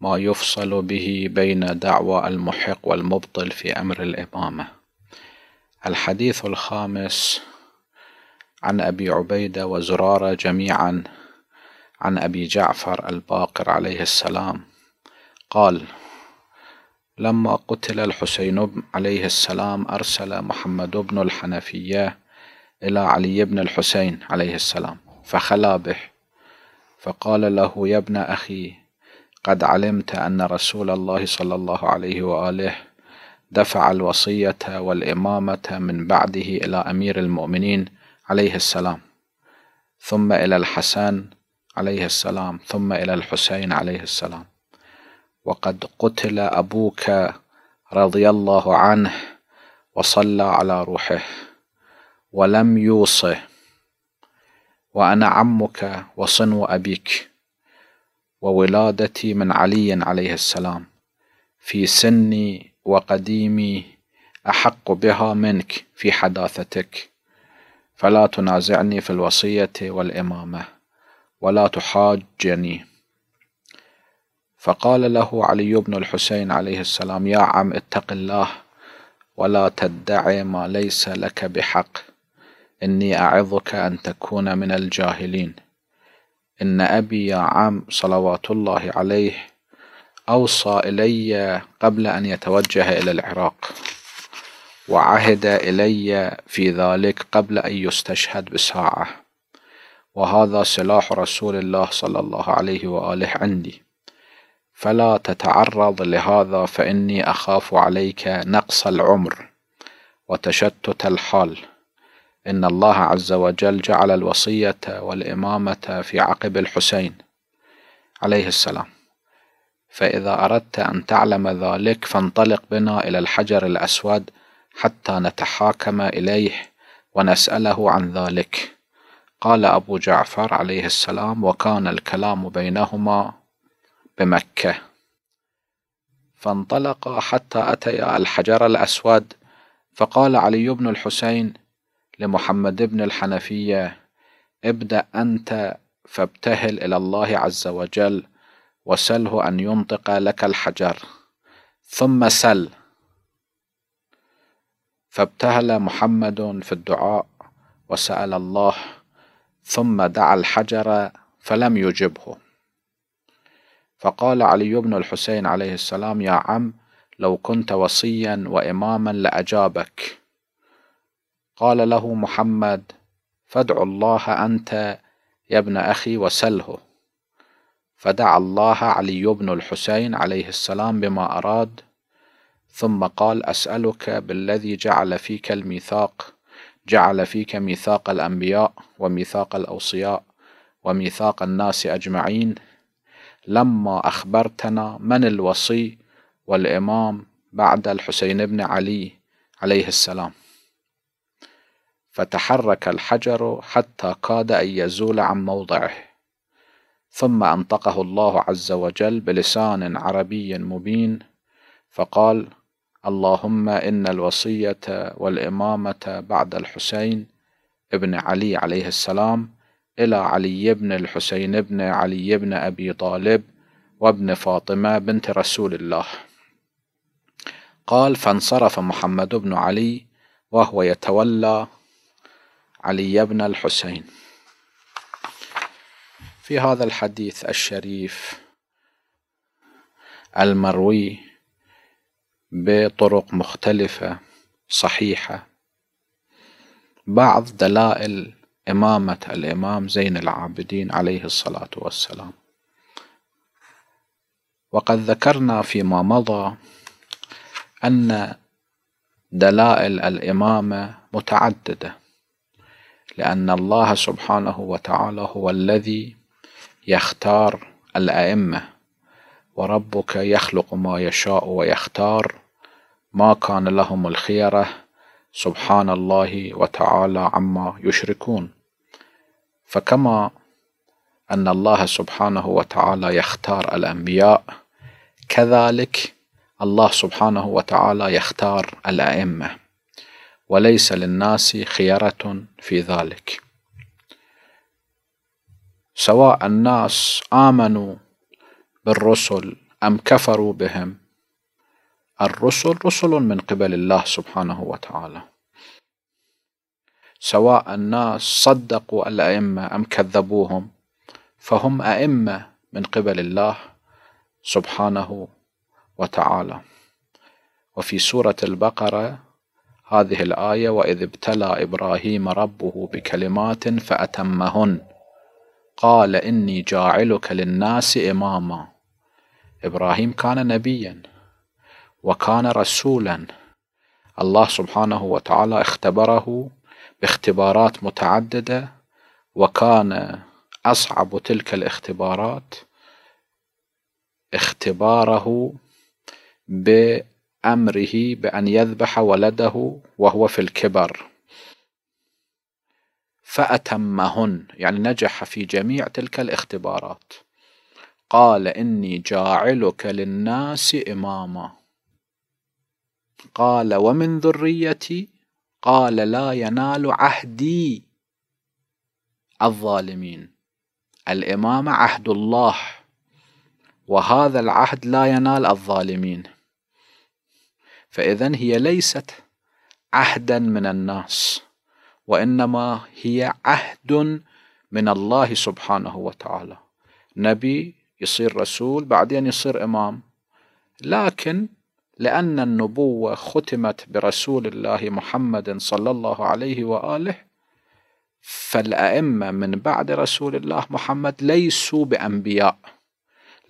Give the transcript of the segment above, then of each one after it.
ما يفصل به بين دعوى المحق والمبطل في أمر الإمامة الحديث الخامس عن أبي عبيدة وزرارة جميعا عن أبي جعفر الباقر عليه السلام قال لما قتل الحسين عليه السلام أرسل محمد بن الحنفية إلى علي بن الحسين عليه السلام فخلا به فقال له يا ابن أخي قد علمت أن رسول الله صلى الله عليه وآله دفع الوصية والإمامة من بعده إلى أمير المؤمنين عليه السلام ثم إلى الحسن عليه السلام ثم إلى الحسين عليه السلام وقد قتل أبوك رضي الله عنه وصلى على روحه ولم يوصه وأنا عمك وصنو أبيك وولادتي من علي عليه السلام في سني وقديمي أحق بها منك في حداثتك فلا تنازعني في الوصية والإمامة ولا تحاجني فقال له علي بن الحسين عليه السلام يا عم اتق الله ولا تدعي ما ليس لك بحق إني أعظك أن تكون من الجاهلين إن أبي يا عم صلوات الله عليه أوصى إلي قبل أن يتوجه إلى العراق وعهد إلي في ذلك قبل أن يستشهد بساعة وهذا سلاح رسول الله صلى الله عليه وآله عندي فلا تتعرض لهذا فإني أخاف عليك نقص العمر وتشتت الحال إن الله عز وجل جعل الوصية والإمامة في عقب الحسين عليه السلام فإذا أردت أن تعلم ذلك فانطلق بنا إلى الحجر الأسود حتى نتحاكم إليه ونسأله عن ذلك قال أبو جعفر عليه السلام وكان الكلام بينهما بمكة فانطلق حتى أتيا الحجر الأسود فقال علي بن الحسين لمحمد بن الحنفية ابدأ أنت فابتهل إلى الله عز وجل وسله أن ينطق لك الحجر ثم سل فابتهل محمد في الدعاء وسأل الله ثم دعا الحجر فلم يجبه فقال علي بن الحسين عليه السلام يا عم لو كنت وصيا وإماما لأجابك قال له محمد فادع الله أنت يا ابن أخي وسله فدعا الله علي بن الحسين عليه السلام بما أراد ثم قال أسألك بالذي جعل فيك الميثاق جعل فيك ميثاق الأنبياء وميثاق الأوصياء وميثاق الناس أجمعين لما أخبرتنا من الوصي والإمام بعد الحسين بن علي عليه السلام فتحرك الحجر حتى كاد أن يزول عن موضعه ثم أنطقه الله عز وجل بلسان عربي مبين فقال اللهم إن الوصية والإمامة بعد الحسين ابن علي عليه السلام إلى علي بن الحسين بن علي بن أبي طالب وابن فاطمة بنت رسول الله قال فانصرف محمد بن علي وهو يتولى علي بن الحسين في هذا الحديث الشريف المروي بطرق مختلفة صحيحة بعض دلائل إمامة الإمام زين العابدين عليه الصلاة والسلام وقد ذكرنا فيما مضى أن دلائل الإمامة متعددة لأن الله سبحانه وتعالى هو الذي يختار الأئمة وربك يخلق ما يشاء ويختار ما كان لهم الخيره سبحان الله وتعالى عما يشركون فكما ان الله سبحانه وتعالى يختار الانبياء كذلك الله سبحانه وتعالى يختار الائمه وليس للناس خيرة في ذلك سواء الناس آمنوا بالرسل أم كفروا بهم الرسل رسل من قبل الله سبحانه وتعالى سواء الناس صدقوا الأئمة أم كذبوهم فهم أئمة من قبل الله سبحانه وتعالى وفي سورة البقرة هذه الآية وإذ ابتلى إبراهيم ربه بكلمات فأتمهن قال إني جاعلك للناس إماما إبراهيم كان نبيا وكان رسولا الله سبحانه وتعالى اختبره باختبارات متعددة وكان أصعب تلك الاختبارات اختباره أمره بأن يذبح ولده وهو في الكبر فأتمهن يعني نجح في جميع تلك الاختبارات قال إني جاعلك للناس إماما قال ومن ذريتي قال لا ينال عهدي الظالمين الإمامة عهد الله وهذا العهد لا ينال الظالمين فإذا هي ليست عهدا من الناس وإنما هي عهد من الله سبحانه وتعالى نبي يصير رسول بعدين يصير إمام لكن لأن النبوة ختمت برسول الله محمد صلى الله عليه وآله فالأئمة من بعد رسول الله محمد ليسوا بأنبياء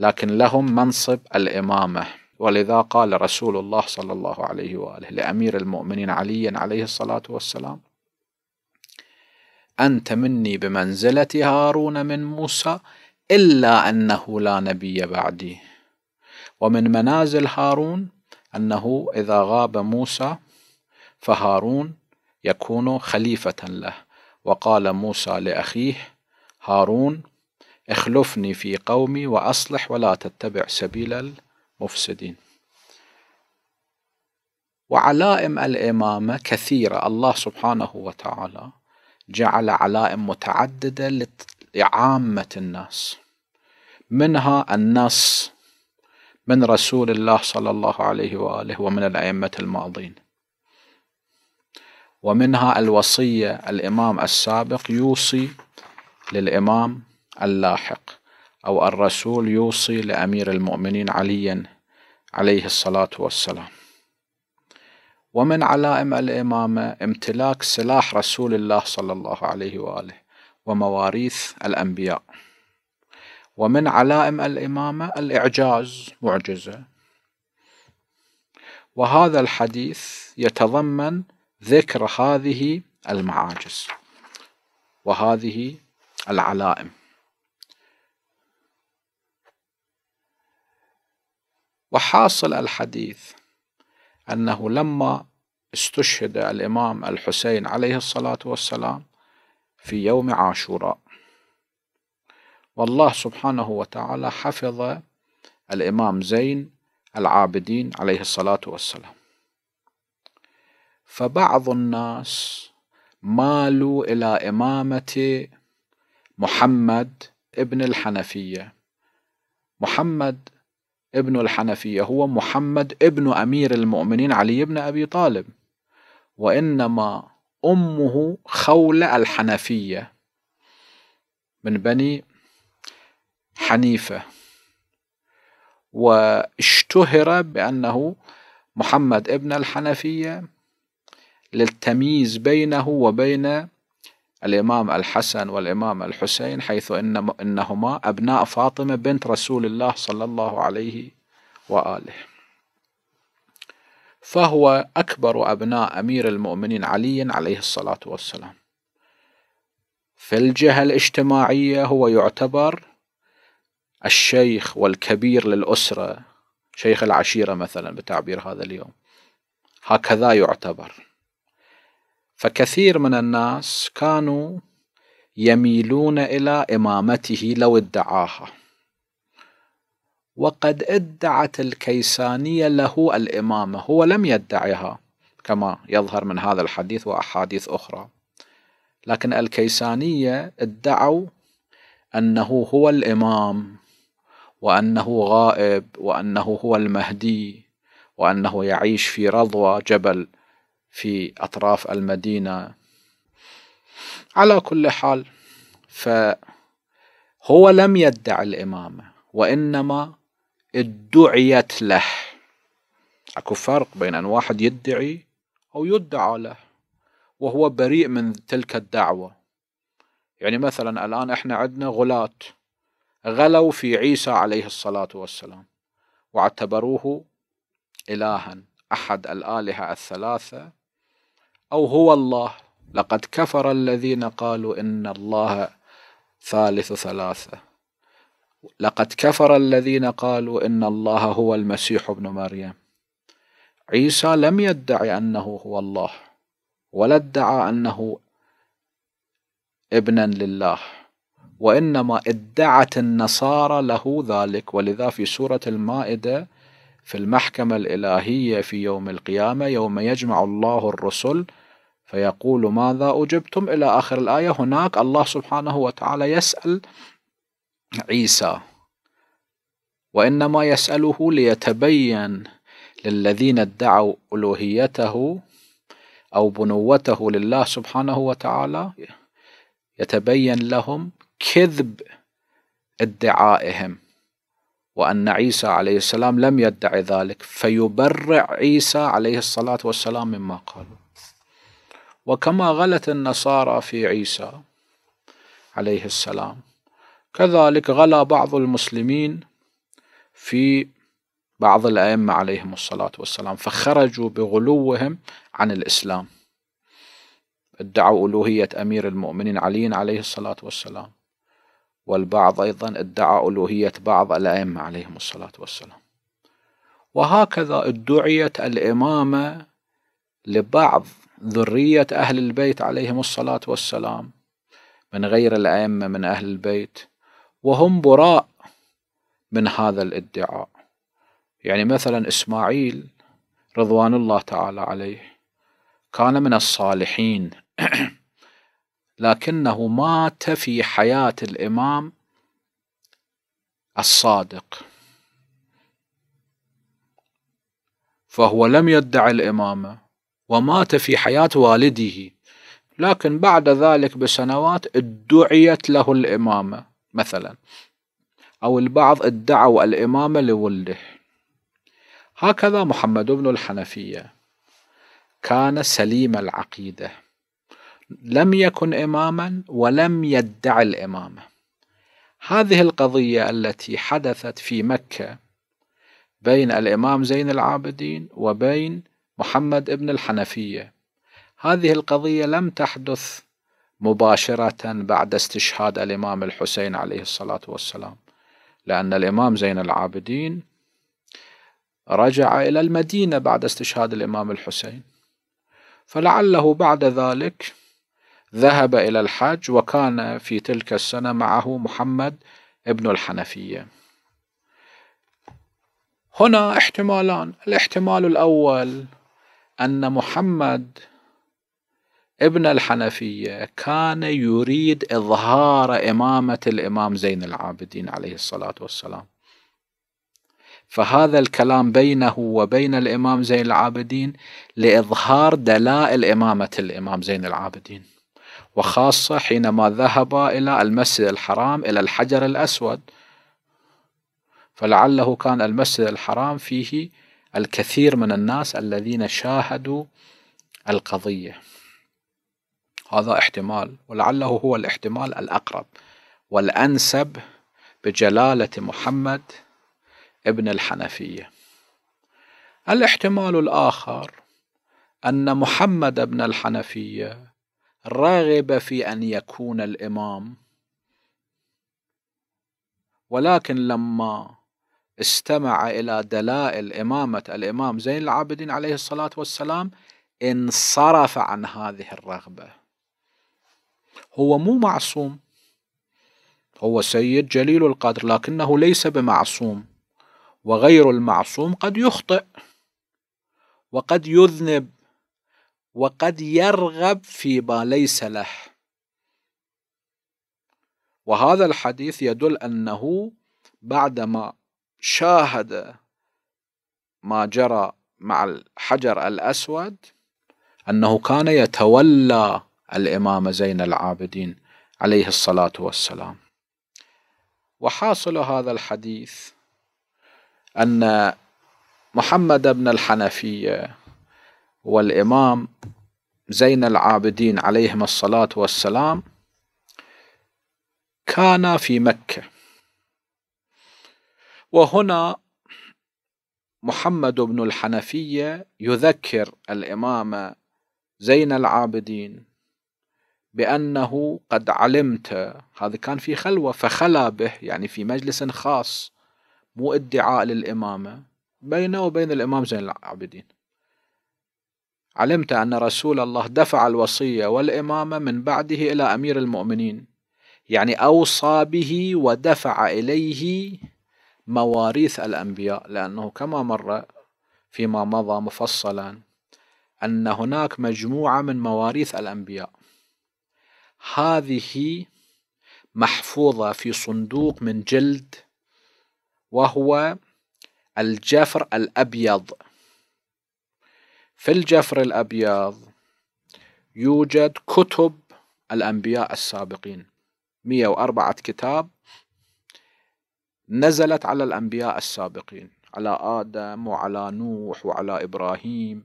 لكن لهم منصب الإمامة ولذا قال رسول الله صلى الله عليه واله لامير المؤمنين علي عليه الصلاه والسلام انت مني بمنزله هارون من موسى الا انه لا نبي بعدي ومن منازل هارون انه اذا غاب موسى فهارون يكون خليفه له وقال موسى لاخيه هارون اخلفني في قومي واصلح ولا تتبع سبيل مفسدين وعلائم الإمامة كثيرة الله سبحانه وتعالى جعل علائم متعددة لعامة الناس منها النص من رسول الله صلى الله عليه وآله ومن الأئمة الماضين ومنها الوصية الإمام السابق يوصي للإمام اللاحق أو الرسول يوصي لأمير المؤمنين عليا عليه الصلاة والسلام ومن علائم الإمامة امتلاك سلاح رسول الله صلى الله عليه وآله ومواريث الأنبياء ومن علائم الإمامة الإعجاز معجزة وهذا الحديث يتضمن ذكر هذه المعاجز وهذه العلائم وحاصل الحديث أنه لما استشهد الإمام الحسين عليه الصلاة والسلام في يوم عاشوراء والله سبحانه وتعالى حفظ الإمام زين العابدين عليه الصلاة والسلام فبعض الناس مالوا إلى إمامة محمد ابن الحنفية محمد ابن الحنفية هو محمد ابن أمير المؤمنين علي بن أبي طالب وإنما أمه خولة الحنفية من بني حنيفة واشتهر بأنه محمد ابن الحنفية للتمييز بينه وبين الإمام الحسن والإمام الحسين حيث إن إنهما أبناء فاطمة بنت رسول الله صلى الله عليه وآله فهو أكبر أبناء أمير المؤمنين علي عليه الصلاة والسلام في الجهة الاجتماعية هو يعتبر الشيخ والكبير للأسرة شيخ العشيرة مثلا بتعبير هذا اليوم هكذا يعتبر فكثير من الناس كانوا يميلون إلى إمامته لو ادعاها وقد ادعت الكيسانية له الإمامة هو لم يدعها كما يظهر من هذا الحديث وأحاديث أخرى لكن الكيسانية ادعوا أنه هو الإمام وأنه غائب وأنه هو المهدي وأنه يعيش في رضوى جبل في أطراف المدينة على كل حال فهو لم يدع الإمامة وإنما ادعيت له اكو فرق بين ان واحد يدعي او يدعى له وهو بريء من تلك الدعوه يعني مثلا الان احنا عندنا غلاة غلوا في عيسى عليه الصلاه والسلام واعتبروه الها احد الالهه الثلاثه أو هو الله لقد كفر الذين قالوا إن الله ثالث ثلاثة لقد كفر الذين قالوا إن الله هو المسيح ابن مريم عيسى لم يدعي أنه هو الله ولا ادعى أنه ابنا لله وإنما ادعت النصارى له ذلك ولذا في سورة المائدة في المحكمة الإلهية في يوم القيامة يوم يجمع الله الرسل فيقول ماذا أجبتم إلى آخر الآية هناك الله سبحانه وتعالى يسأل عيسى وإنما يسأله ليتبين للذين ادعوا ألوهيته أو بنوته لله سبحانه وتعالى يتبين لهم كذب ادعائهم وأن عيسى عليه السلام لم يدعي ذلك فيبرع عيسى عليه الصلاة والسلام مما قال وكما غلت النصارى في عيسى عليه السلام كذلك غلا بعض المسلمين في بعض الأئمة عليهم الصلاة والسلام فخرجوا بغلوهم عن الإسلام ادعوا ألوهية أمير المؤمنين علي عليه الصلاة والسلام والبعض أيضا ادعى ألوهية بعض الأئمة عليهم الصلاة والسلام وهكذا ادعيت الإمامة لبعض ذرية أهل البيت عليهم الصلاة والسلام من غير الأئمة من أهل البيت وهم براء من هذا الادعاء يعني مثلا إسماعيل رضوان الله تعالى عليه كان من الصالحين لكنه مات في حياة الإمام الصادق فهو لم يدع الإمامة ومات في حياة والده لكن بعد ذلك بسنوات ادعيت له الإمامة مثلا أو البعض ادعوا الإمامة لولده هكذا محمد بن الحنفية كان سليم العقيده لم يكن إماما ولم يدعي الإمامة هذه القضية التي حدثت في مكة بين الإمام زين العابدين وبين محمد ابن الحنفية هذه القضية لم تحدث مباشرة بعد استشهاد الإمام الحسين عليه الصلاة والسلام لأن الإمام زين العابدين رجع إلى المدينة بعد استشهاد الإمام الحسين فلعله بعد ذلك ذهب إلى الحج وكان في تلك السنة معه محمد ابن الحنفية هنا احتمالان الاحتمال الأول أن محمد ابن الحنفية كان يريد إظهار إمامة الإمام زين العابدين عليه الصلاة والسلام فهذا الكلام بينه وبين الإمام زين العابدين لإظهار دلائل إمامة الإمام زين العابدين وخاصة حينما ذهب إلى المسجد الحرام إلى الحجر الأسود فلعله كان المسجد الحرام فيه الكثير من الناس الذين شاهدوا القضية هذا احتمال ولعله هو الاحتمال الأقرب والأنسب بجلالة محمد ابن الحنفية الاحتمال الآخر أن محمد ابن الحنفية رغب في أن يكون الإمام ولكن لما استمع إلى دلائل إمامة الإمام زين العابدين عليه الصلاة والسلام انصرف عن هذه الرغبة هو مو معصوم هو سيد جليل القدر لكنه ليس بمعصوم وغير المعصوم قد يخطئ وقد يذنب وقد يرغب فيما ليس له وهذا الحديث يدل أنه بعدما شاهد ما جرى مع الحجر الأسود أنه كان يتولى الإمام زين العابدين عليه الصلاة والسلام وحاصل هذا الحديث أن محمد بن الحنفية والإمام زين العابدين عليهم الصلاة والسلام كان في مكة وهنا محمد بن الحنفية يذكر الإمام زين العابدين بأنه قد علمت هذا كان في خلوة فخلا به يعني في مجلس خاص مو ادعاء للإمامة بينه وبين الإمام زين العابدين علمت أن رسول الله دفع الوصية والإمامة من بعده إلى أمير المؤمنين يعني أوصى به ودفع إليه مواريث الأنبياء لأنه كما مر فيما مضى مفصلا أن هناك مجموعة من مواريث الأنبياء هذه محفوظة في صندوق من جلد وهو الجفر الأبيض في الجفر الأبيض يوجد كتب الأنبياء السابقين 104 كتاب نزلت على الأنبياء السابقين على آدم وعلى نوح وعلى إبراهيم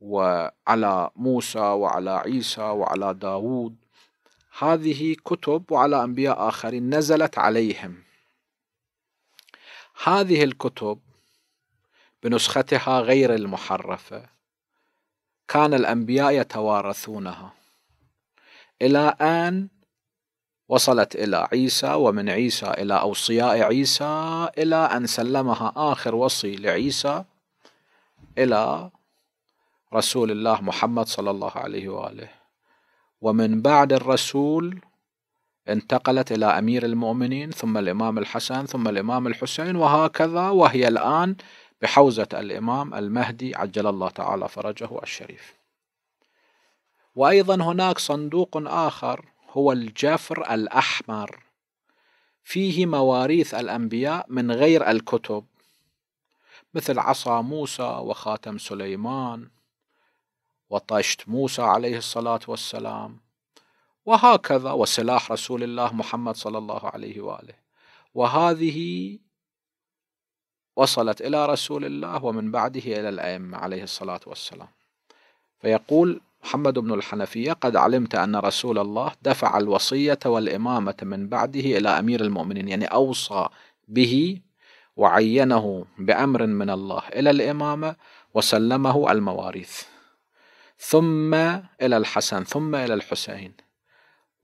وعلى موسى وعلى عيسى وعلى داوود هذه كتب وعلى أنبياء آخرين نزلت عليهم هذه الكتب بنسختها غير المحرفة كان الأنبياء يتوارثونها إلى أن وصلت إلى عيسى ومن عيسى إلى أوصياء عيسى إلى أن سلمها آخر وصي لعيسى إلى رسول الله محمد صلى الله عليه وآله ومن بعد الرسول انتقلت إلى أمير المؤمنين ثم الإمام الحسن ثم الإمام الحسين وهكذا وهي الآن بحوزة الإمام المهدي عجل الله تعالى فرجه الشريف وأيضا هناك صندوق آخر هو الجفر الأحمر فيه مواريث الأنبياء من غير الكتب مثل عصا موسى وخاتم سليمان وطشت موسى عليه الصلاة والسلام وهكذا وسلاح رسول الله محمد صلى الله عليه وآله وهذه وصلت إلى رسول الله ومن بعده إلى الأئمة عليه الصلاة والسلام فيقول محمد بن الحنفية قد علمت أن رسول الله دفع الوصية والإمامة من بعده إلى أمير المؤمنين يعني أوصى به وعينه بأمر من الله إلى الإمامة وسلمه المواريث ثم إلى الحسن ثم إلى الحسين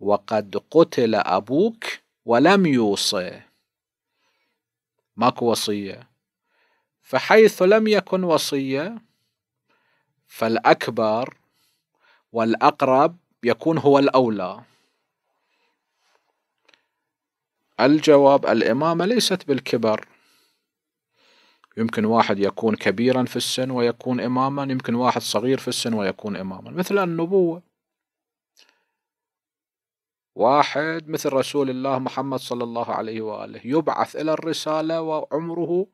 وقد قتل أبوك ولم يوصي ماكو وصية فحيث لم يكن وصية فالأكبر والأقرب يكون هو الأولى الجواب الإمامة ليست بالكبر يمكن واحد يكون كبيرا في السن ويكون إماما يمكن واحد صغير في السن ويكون إماما مثل النبوة واحد مثل رسول الله محمد صلى الله عليه وآله يبعث إلى الرسالة وعمره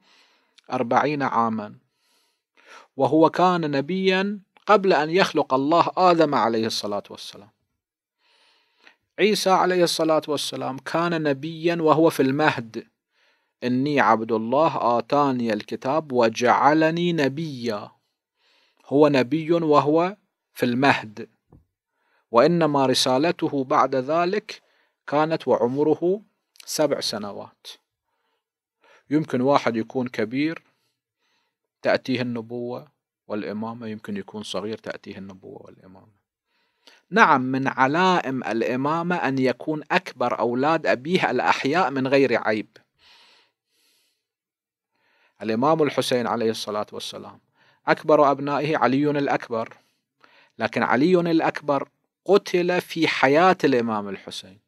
أربعين عاما وهو كان نبيا قبل أن يخلق الله آدم عليه الصلاة والسلام عيسى عليه الصلاة والسلام كان نبيا وهو في المهد إني عبد الله آتاني الكتاب وجعلني نبيا هو نبي وهو في المهد وإنما رسالته بعد ذلك كانت وعمره سبع سنوات يمكن واحد يكون كبير تأتيه النبوة والإمامة يمكن يكون صغير تأتيه النبوة والإمامة نعم من علائم الإمامة أن يكون أكبر أولاد أبيه الأحياء من غير عيب الإمام الحسين عليه الصلاة والسلام أكبر أبنائه علي الأكبر لكن علي الأكبر قتل في حياة الإمام الحسين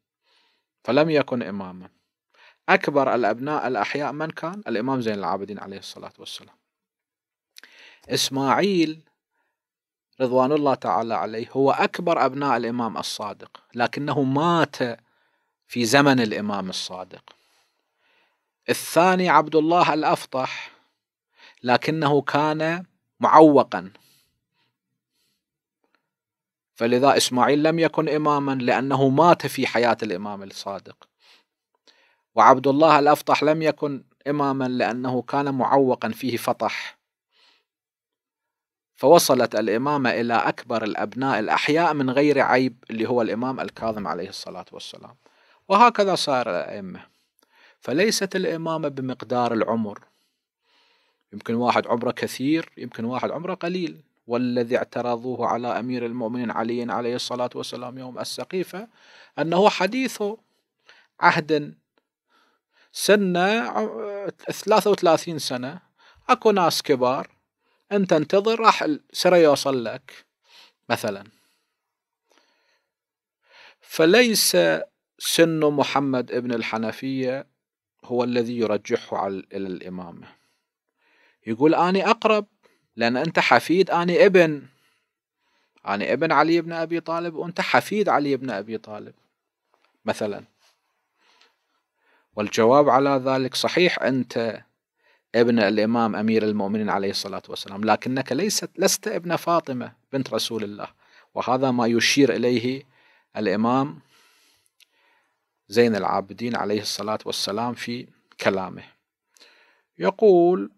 فلم يكن إماماً أكبر الأبناء الأحياء من كان؟ الإمام زين العابدين عليه الصلاة والسلام إسماعيل رضوان الله تعالى عليه هو أكبر أبناء الإمام الصادق لكنه مات في زمن الإمام الصادق الثاني عبد الله الأفطح لكنه كان معوقا فلذا إسماعيل لم يكن إماما لأنه مات في حياة الإمام الصادق وعبد الله الأفطح لم يكن إماما لأنه كان معوقا فيه فطح فوصلت الإمامة إلى أكبر الأبناء الأحياء من غير عيب اللي هو الإمام الكاظم عليه الصلاة والسلام وهكذا صار الأئمة فليست الإمامة بمقدار العمر يمكن واحد عمره كثير يمكن واحد عمره قليل والذي اعترضوه على أمير المؤمنين علي عليه الصلاة والسلام يوم السقيفة أنه حديث عهد سنه 33 سنه اكو ناس كبار انت انتظر راح سرى يوصل لك مثلا فليس سن محمد ابن الحنفية هو الذي يرجحه إلى الإمامة يقول أني أقرب لأن أنت حفيد أني ابن أنا ابن علي بن أبي طالب وأنت حفيد علي بن أبي طالب مثلا والجواب على ذلك صحيح أنت ابن الإمام أمير المؤمنين عليه الصلاة والسلام لكنك ليست لست ابن فاطمة بنت رسول الله وهذا ما يشير إليه الإمام زين العابدين عليه الصلاة والسلام في كلامه يقول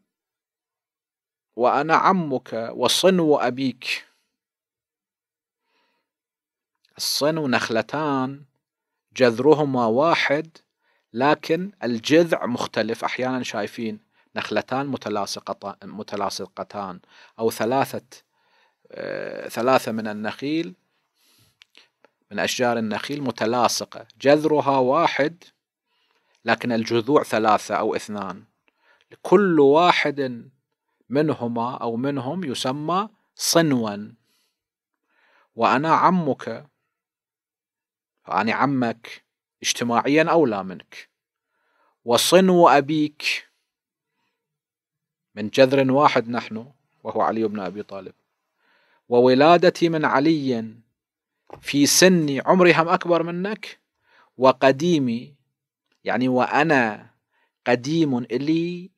وأنا عمك وصنو أبيك الصنو نخلتان جذرهما واحد لكن الجذع مختلف احيانا شايفين نخلتان متلاصقتان متلاصقتان او ثلاثه آه، ثلاثه من النخيل من اشجار النخيل متلاصقه جذرها واحد لكن الجذوع ثلاثه او اثنان كل واحد منهما او منهم يسمى صنوا وانا عمك انا عمك اجتماعيا أولى منك وصنو أبيك من جذر واحد نحن وهو علي بن أبي طالب وولادتي من علي في سني عمري هم أكبر منك وقديمي يعني وأنا قديم إلي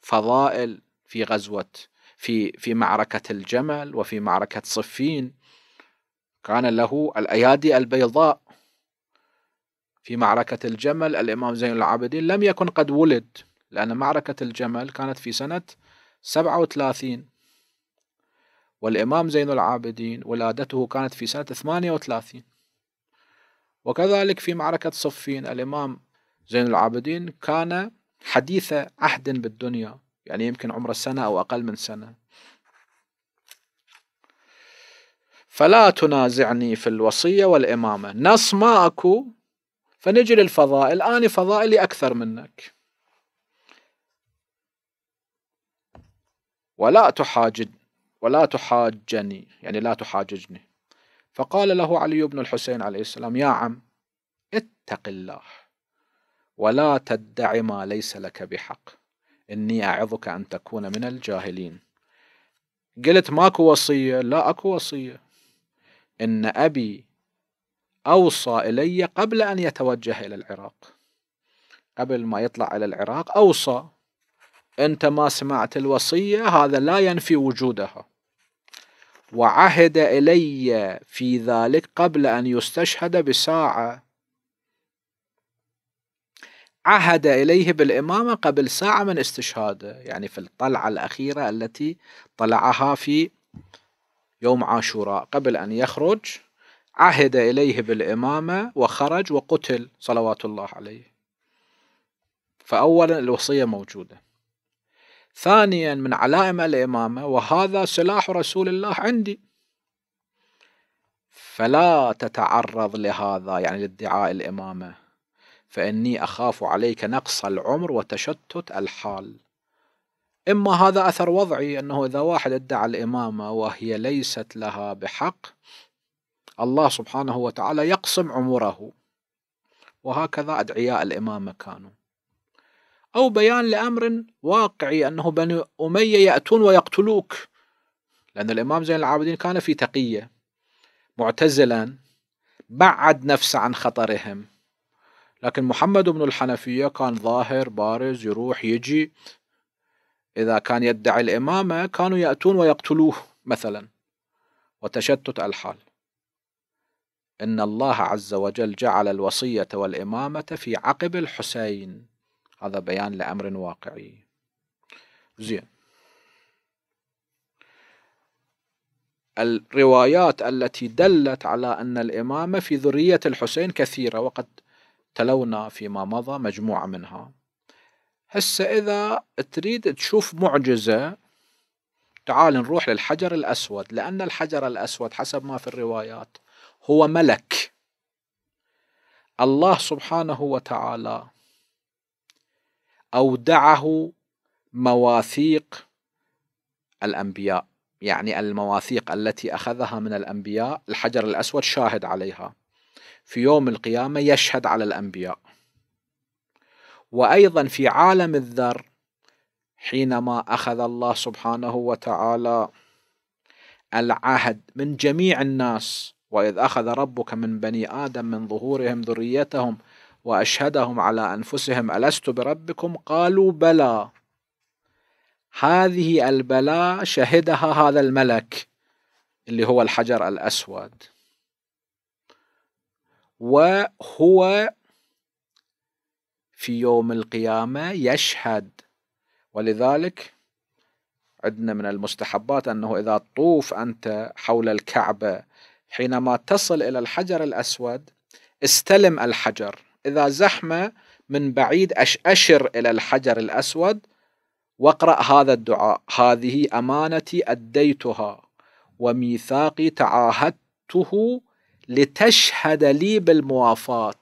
فضائل في غزوة في في معركة الجمل وفي معركة صفين كان له الأيادي البيضاء في معركة الجمل الإمام زين العابدين لم يكن قد ولد لأن معركة الجمل كانت في سنة 37 والإمام زين العابدين ولادته كانت في سنة 38 وكذلك في معركة صفين الإمام زين العابدين كان حديث عهد بالدنيا يعني يمكن عمره سنة أو أقل من سنة فلا تنازعني في الوصية والإمامة نص ما أكو فنجي للفضائل أنا فضائلي أكثر منك ولا تحاجد ولا تحاجني يعني لا تحاججني فقال له علي بن الحسين عليه السلام يا عم اتق الله ولا تدع ما ليس لك بحق إني أعظك أن تكون من الجاهلين قلت ماكو وصية لا أكو وصية إن أبي أوصى إلي قبل أن يتوجه إلى العراق قبل ما يطلع إلى العراق أوصى أنت ما سمعت الوصية هذا لا ينفي وجودها وعهد إلي في ذلك قبل أن يستشهد بساعة عهد إليه بالإمامة قبل ساعة من استشهاده يعني في الطلعة الأخيرة التي طلعها في يوم عاشوراء قبل أن يخرج عهد إليه بالإمامة وخرج وقتل صلوات الله عليه فأولا الوصية موجودة ثانيا من علائم الإمامة وهذا سلاح رسول الله عندي فلا تتعرض لهذا يعني لادعاء الإمامة فإني أخاف عليك نقص العمر وتشتت الحال إما هذا أثر وضعي أنه إذا واحد ادعى الإمامة وهي ليست لها بحق الله سبحانه وتعالى يقسم عمره وهكذا أدعياء الإمامة كانوا أو بيان لأمر واقعي أنه بني أمية يأتون ويقتلوك لأن الإمام زين العابدين كان في تقية معتزلا بعد نفسه عن خطرهم لكن محمد بن الحنفية كان ظاهر بارز يروح يجي إذا كان يدعي الإمامة كانوا يأتون ويقتلوه مثلا وتشتت الحال إن الله عز وجل جعل الوصية والإمامة في عقب الحسين هذا بيان لأمر واقعي زين الروايات التي دلت على أن الإمامة في ذرية الحسين كثيرة وقد تلونا فيما مضى مجموعة منها هسه إذا تريد تشوف معجزة تعال نروح للحجر الأسود لأن الحجر الأسود حسب ما في الروايات هو ملك الله سبحانه وتعالى اودعه مواثيق الانبياء يعني المواثيق التي اخذها من الانبياء الحجر الاسود شاهد عليها في يوم القيامه يشهد على الانبياء وايضا في عالم الذر حينما اخذ الله سبحانه وتعالى العهد من جميع الناس وإذ أخذ ربك من بني آدم من ظهورهم ذريتهم وأشهدهم على أنفسهم ألست بربكم قالوا بلى هذه البلاء شهدها هذا الملك اللي هو الحجر الأسود وهو في يوم القيامة يشهد ولذلك عندنا من المستحبات أنه إذا طوف أنت حول الكعبة حينما تصل إلى الحجر الأسود استلم الحجر إذا زحمه من بعيد أشأشر إلى الحجر الأسود واقرأ هذا الدعاء هذه أمانتي أديتها وميثاقي تعاهدته لتشهد لي بالموافاة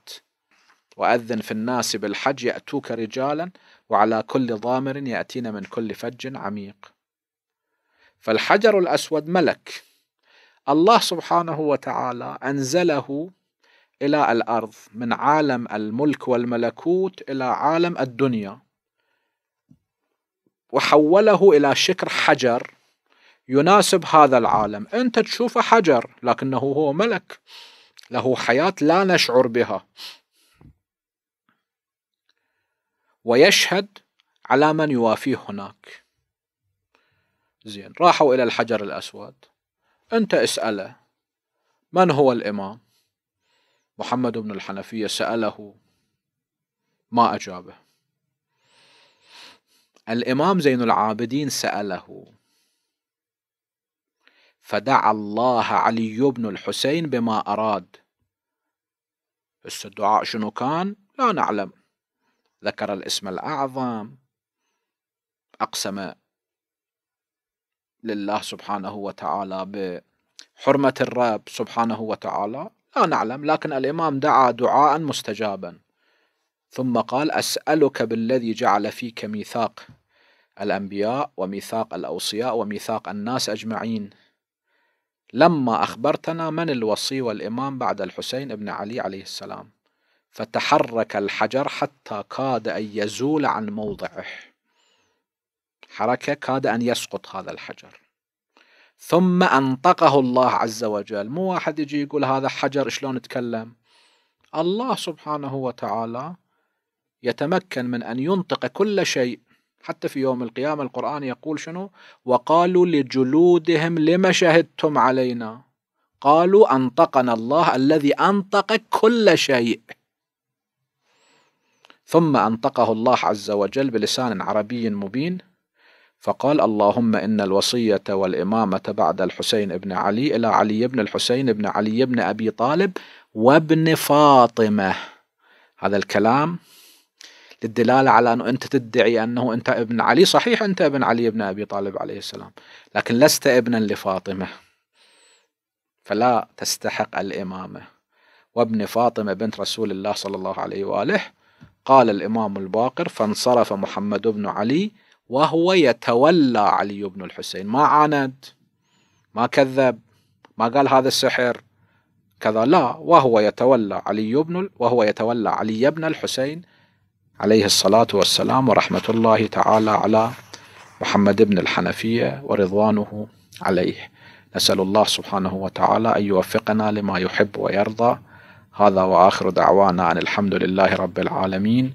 وأذن في الناس بالحج يأتوك رجالا وعلى كل ضامر يأتين من كل فج عميق فالحجر الأسود ملك الله سبحانه وتعالى أنزله إلى الأرض من عالم الملك والملكوت إلى عالم الدنيا وحوله إلى شكل حجر يناسب هذا العالم أنت تشوفه حجر لكنه هو ملك له حياة لا نشعر بها ويشهد على من يوافيه هناك زين راحوا إلى الحجر الأسود أنت اسأله من هو الإمام؟ محمد بن الحنفية سأله ما أجابه الإمام زين العابدين سأله فدعا الله علي بن الحسين بما أراد بس الدعاء شنو كان؟ لا نعلم ذكر الاسم الأعظم أقسم لله سبحانه وتعالى بحرمة الرب سبحانه وتعالى لا نعلم لكن الإمام دعا دعاء مستجابا ثم قال أسألك بالذي جعل فيك ميثاق الأنبياء وميثاق الأوصياء وميثاق الناس أجمعين لما أخبرتنا من الوصي والإمام بعد الحسين بن علي عليه السلام فتحرك الحجر حتى كاد أن يزول عن موضعه حركة كاد أن يسقط هذا الحجر ثم أنطقه الله عز وجل مو واحد يجي يقول هذا حجر شلون تكلم الله سبحانه وتعالى يتمكن من أن ينطق كل شيء حتى في يوم القيامة القرآن يقول شنو وقالوا لجلودهم لما شهدتم علينا قالوا أنطقنا الله الذي أنطق كل شيء ثم أنطقه الله عز وجل بلسان عربي مبين فقال اللهم إن الوصية والإمامة بعد الحسين بن علي إلى علي بن الحسين بن علي بن أبي طالب وابن فاطمة هذا الكلام للدلالة على أنه أنت تدعي أنه أنت ابن علي صحيح أنت ابن علي بن أبي طالب عليه السلام لكن لست ابنا لفاطمة فلا تستحق الإمامة وابن فاطمة بنت رسول الله صلى الله عليه وآله قال الإمام الباقر فانصرف محمد بن علي وهو يتولى علي بن الحسين ما عاند ما كذب ما قال هذا السحر كذا لا وهو يتولى علي بن وهو يتولى علي بن الحسين عليه الصلاة والسلام ورحمة الله تعالى على محمد بن الحنفية ورضوانه عليه نسأل الله سبحانه وتعالى أن يوفقنا لما يحب ويرضى هذا وآخر دعوانا أن الحمد لله رب العالمين